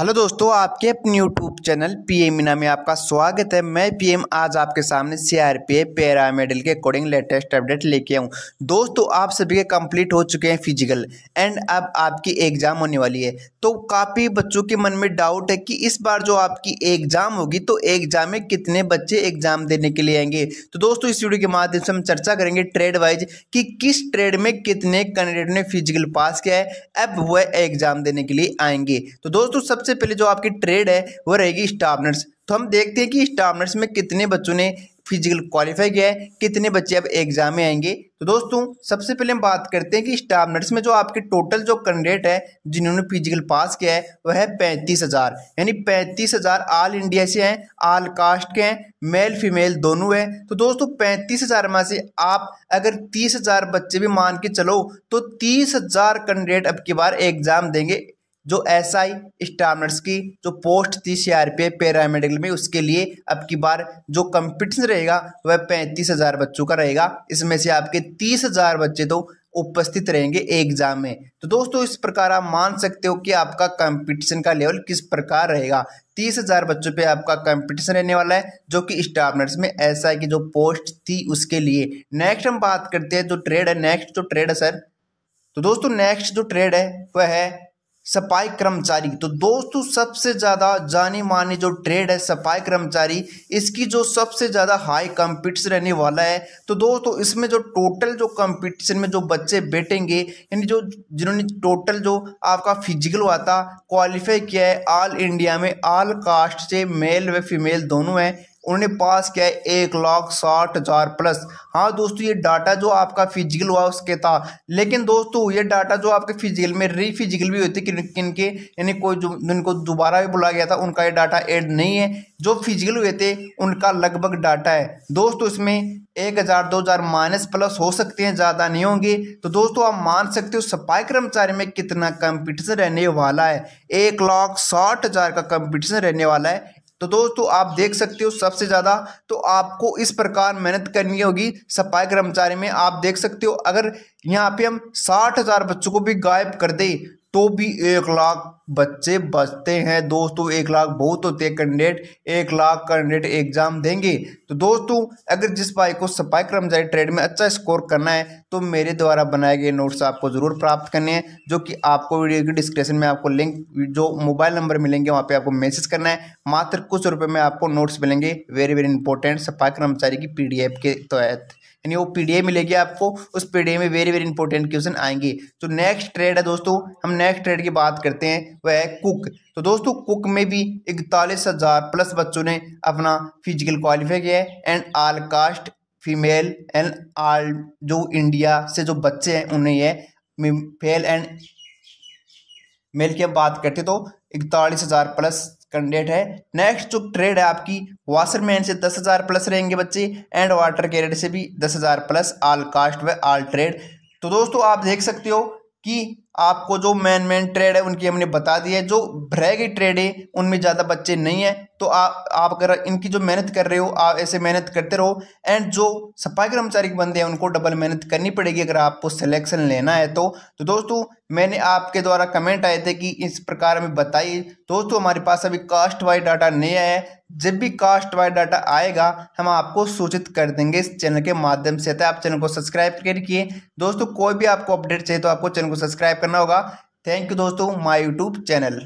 hello दोस्तों आपके अपने यूट्यूब चैनल पीएम मीना में आपका स्वागत है मैं पीएम आज आपके सामने सीआरपीएफ मेडल के अकॉर्डिंग लेटेस्ट अपडेट लेके आऊँ दोस्तों आप सभी के कंप्लीट हो चुके हैं फिजिकल एंड अब आपकी एग्ज़ाम होने वाली है तो काफ़ी बच्चों के मन में डाउट है कि इस बार जो आपकी एग्ज़ाम होगी तो एग्ज़ाम में कितने बच्चे एग्ज़ाम देने के लिए आएंगे तो दोस्तों इस वीडियो के माध्यम से हम चर्चा करेंगे ट्रेड वाइज कि किस ट्रेड में कितने कैंडिडेट ने फिजिकल पास किया है अब वह एग्ज़ाम देने के लिए आएंगे तो दोस्तों सबसे सबसे पहले जो आपकी ट्रेड है वो रहेगी स्टाफ तो हम देखते हैं कि स्टाफ में कितने बच्चों ने फिजिकल क्वालिफाई किया है कितने बच्चे अब एग्जाम में आएंगे तो दोस्तों सबसे पहले हम बात करते हैं कि स्टाफ नर्स में जो आपके टोटल जो कैंडिडेट है जिन्होंने फिजिकल पास किया है वह है पैंतीस हज़ार यानी पैंतीस हज़ार आल इंडिया से हैं आल कास्ट के हैं मेल फीमेल दोनों हैं तो दोस्तों पैंतीस हज़ार में से आप अगर तीस हज़ार बच्चे भी मान के चलो तो तीस हज़ार कैंडिडेट अब की बार एग्ज़ाम देंगे जो एस आई स्टार्स की जो पोस्ट थी सी आर पी पैरामेडिकल में उसके लिए अब की बार जो कंपटीशन रहेगा वह पैंतीस हज़ार बच्चों का रहेगा इसमें से आपके तीस हज़ार बच्चे तो उपस्थित रहेंगे एग्जाम में तो दोस्तों इस प्रकार आप मान सकते हो कि आपका कंपटीशन का लेवल किस प्रकार रहेगा तीस हज़ार बच्चों पे आपका कंपटीशन रहने वाला है जो कि स्टाफ में एस आई की जो पोस्ट थी उसके लिए नेक्स्ट हम बात करते हैं जो ट्रेड है नेक्स्ट जो ट्रेड है सर तो दोस्तों नेक्स्ट जो ट्रेड है वह है सफाई कर्मचारी तो दोस्तों सबसे ज़्यादा जानी माने जो ट्रेड है सफाई कर्मचारी इसकी जो सबसे ज़्यादा हाई कंपटीशन रहने वाला है तो दोस्तों इसमें जो टोटल जो कंपटीशन में जो बच्चे बैठेंगे यानी जो जिन्होंने टोटल जो आपका फिजिकल हुआ था क्वालिफाई किया है ऑल इंडिया में ऑल कास्ट से मेल व फीमेल दोनों हैं उन्होंने पास किया है एक लाख साठ हज़ार प्लस हाँ दोस्तों ये डाटा जो आपका फिजिकल हुआ उसके था लेकिन दोस्तों ये डाटा जो आपके फिजिकल में री फिजिकल भी हुई थी किन किन के यानी कोई जो जिनको दोबारा भी बुलाया गया था उनका ये डाटा एड नहीं है जो फिजिकल हुए थे उनका लगभग डाटा है दोस्तों इसमें एक हज़ार दो हज़ार माइनस प्लस हो सकते हैं ज़्यादा नहीं होंगे तो दोस्तों आप मान सकते हो सफाई कर्मचारी में कितना कंपटीशन रहने वाला है एक लाख साठ हज़ार का कंपटीशन रहने वाला है तो दोस्तों आप देख सकते हो सबसे ज़्यादा तो आपको इस प्रकार मेहनत करनी होगी सफाई कर्मचारी में आप देख सकते हो अगर यहाँ पे हम साठ हज़ार बच्चों को भी गायब कर दें तो भी एक लाख बच्चे बचते हैं दोस्तों एक लाख बहुत होते हैं कैंडिडेट एक लाख कैंडिडेट एग्जाम देंगे तो दोस्तों अगर जिस भाई को सफाई कर्मचारी ट्रेड में अच्छा स्कोर करना है तो मेरे द्वारा बनाए गए नोट्स आपको ज़रूर प्राप्त करने हैं जो कि आपको वीडियो की डिस्क्रिप्शन में आपको लिंक जो मोबाइल नंबर मिलेंगे वहाँ पर आपको मैसेज करना है मात्र कुछ रुपये में आपको नोट्स मिलेंगे वेरी वेरी इंपॉर्टेंट सफाई कर्मचारी की पी के तहत यानी वो पीडीए मिलेगी आपको उस पीडीए में वेरी वेरी इंपॉर्टेंट क्वेश्चन आएंगे तो नेक्स्ट ट्रेड है दोस्तों हम नेक्स्ट ट्रेड की बात करते हैं वह है कुक तो दोस्तों कुक में भी इकतालीस हज़ार प्लस बच्चों ने अपना फिजिकल क्वालिफाई किया है and all caste female and all जो इंडिया से जो बच्चे हैं उन्हें यह फेल एंड मेल की बात करते तो इकतालीस हज़ार प्लस कैंडिडेट है नेक्स्ट जो ट्रेड है आपकी वाशरमैन से दस हज़ार प्लस रहेंगे बच्चे एंड वाटर कैरेट से भी दस हज़ार प्लस आल कास्ट व आल ट्रेड तो दोस्तों आप देख सकते हो कि आपको जो मेन मेन ट्रेड है उनकी हमने बता दी है जो भ्रह की ट्रेड है उनमें ज़्यादा बच्चे नहीं है तो आ, आप अगर इनकी जो मेहनत कर रहे हो आप ऐसे मेहनत करते रहो एंड जो सफाई कर्मचारी के बंदे हैं उनको डबल मेहनत करनी पड़ेगी अगर आपको सिलेक्शन लेना है तो तो दोस्तों मैंने आपके द्वारा कमेंट आए थे कि इस प्रकार हमें बताइए दोस्तों हमारे पास अभी कास्ट वाइज डाटा नहीं आया है जब भी कास्ट वाइज डाटा आएगा हम आपको सूचित कर देंगे इस चैनल के माध्यम से आप चैनल को सब्सक्राइब करके दोस्तों कोई भी आपको अपडेट चाहिए तो आपको चैनल को सब्सक्राइब करना होगा थैंक यू दोस्तों माई यूट्यूब चैनल